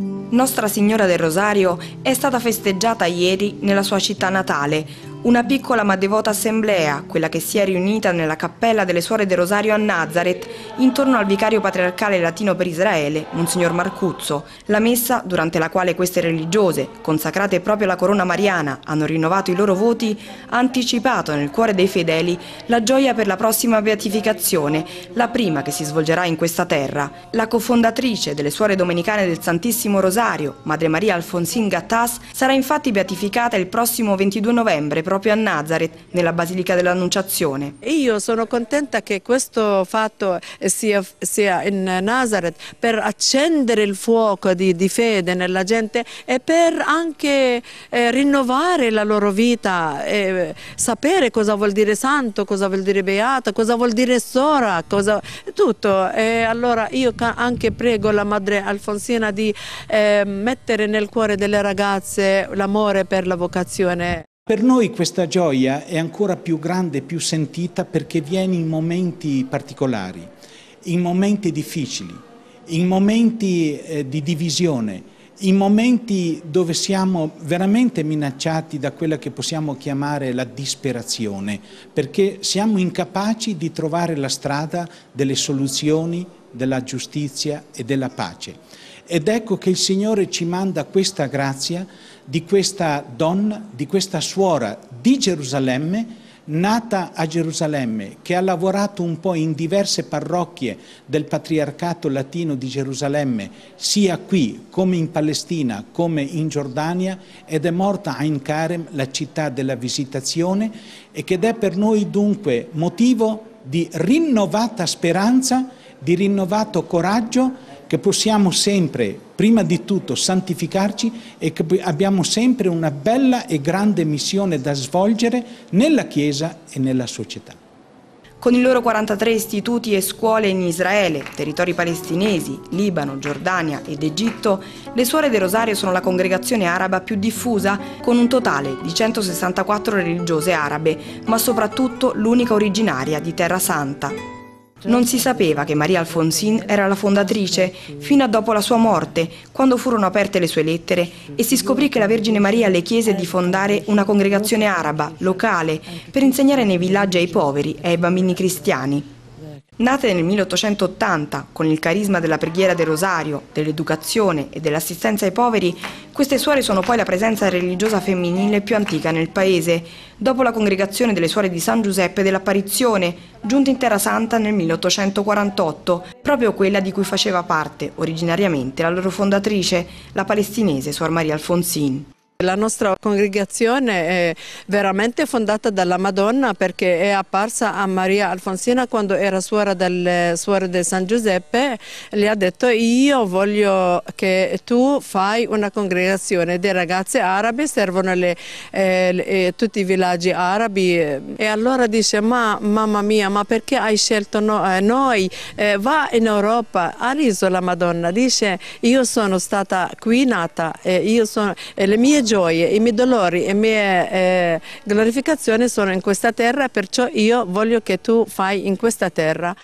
Nostra Signora del Rosario è stata festeggiata ieri nella sua città natale una piccola ma devota assemblea, quella che si è riunita nella cappella delle Suore del Rosario a Nazareth, intorno al vicario patriarcale latino per Israele, Monsignor Marcuzzo. La messa, durante la quale queste religiose, consacrate proprio alla corona mariana, hanno rinnovato i loro voti, ha anticipato nel cuore dei fedeli la gioia per la prossima beatificazione, la prima che si svolgerà in questa terra. La cofondatrice delle Suore Domenicane del Santissimo Rosario, Madre Maria Alfonsin Gattas, sarà infatti beatificata il prossimo 22 novembre proprio a Nazareth, nella Basilica dell'Annunciazione. Io sono contenta che questo fatto sia, sia in Nazareth per accendere il fuoco di, di fede nella gente e per anche eh, rinnovare la loro vita, eh, sapere cosa vuol dire santo, cosa vuol dire beata, cosa vuol dire sora, cosa, tutto. E allora io anche prego la madre Alfonsina di eh, mettere nel cuore delle ragazze l'amore per la vocazione. Per noi questa gioia è ancora più grande, più sentita perché viene in momenti particolari, in momenti difficili, in momenti eh, di divisione, in momenti dove siamo veramente minacciati da quella che possiamo chiamare la disperazione, perché siamo incapaci di trovare la strada delle soluzioni, della giustizia e della pace. Ed ecco che il Signore ci manda questa grazia di questa donna, di questa suora di Gerusalemme, nata a Gerusalemme, che ha lavorato un po' in diverse parrocchie del patriarcato latino di Gerusalemme, sia qui come in Palestina, come in Giordania, ed è morta a Incarem, la città della visitazione, e che è per noi dunque motivo di rinnovata speranza, di rinnovato coraggio che possiamo sempre, prima di tutto, santificarci e che abbiamo sempre una bella e grande missione da svolgere nella Chiesa e nella società. Con i loro 43 istituti e scuole in Israele, territori palestinesi, Libano, Giordania ed Egitto, le Suore del Rosario sono la congregazione araba più diffusa, con un totale di 164 religiose arabe, ma soprattutto l'unica originaria di Terra Santa. Certo. Non si sapeva che Maria Alfonsin era la fondatrice fino a dopo la sua morte, quando furono aperte le sue lettere e si scoprì che la Vergine Maria le chiese di fondare una congregazione araba, locale, per insegnare nei villaggi ai poveri e ai bambini cristiani. Nate nel 1880 con il carisma della preghiera del rosario, dell'educazione e dell'assistenza ai poveri, queste suore sono poi la presenza religiosa femminile più antica nel paese, dopo la congregazione delle suore di San Giuseppe dell'Apparizione, giunta in Terra Santa nel 1848, proprio quella di cui faceva parte originariamente la loro fondatrice, la palestinese Suor Maria Alfonsin. La nostra congregazione è veramente fondata dalla Madonna perché è apparsa a Maria Alfonsina quando era suora del, suora del San Giuseppe, le ha detto io voglio che tu fai una congregazione dei ragazze arabe, servono le, eh, le, eh, tutti i villaggi arabi e allora dice ma mamma mia ma perché hai scelto eh, noi, eh, va in Europa, ha riso la Madonna, dice io sono stata qui nata, eh, io sono, eh, le mie gioie, i miei dolori e le mie eh, glorificazioni sono in questa terra, perciò io voglio che tu fai in questa terra.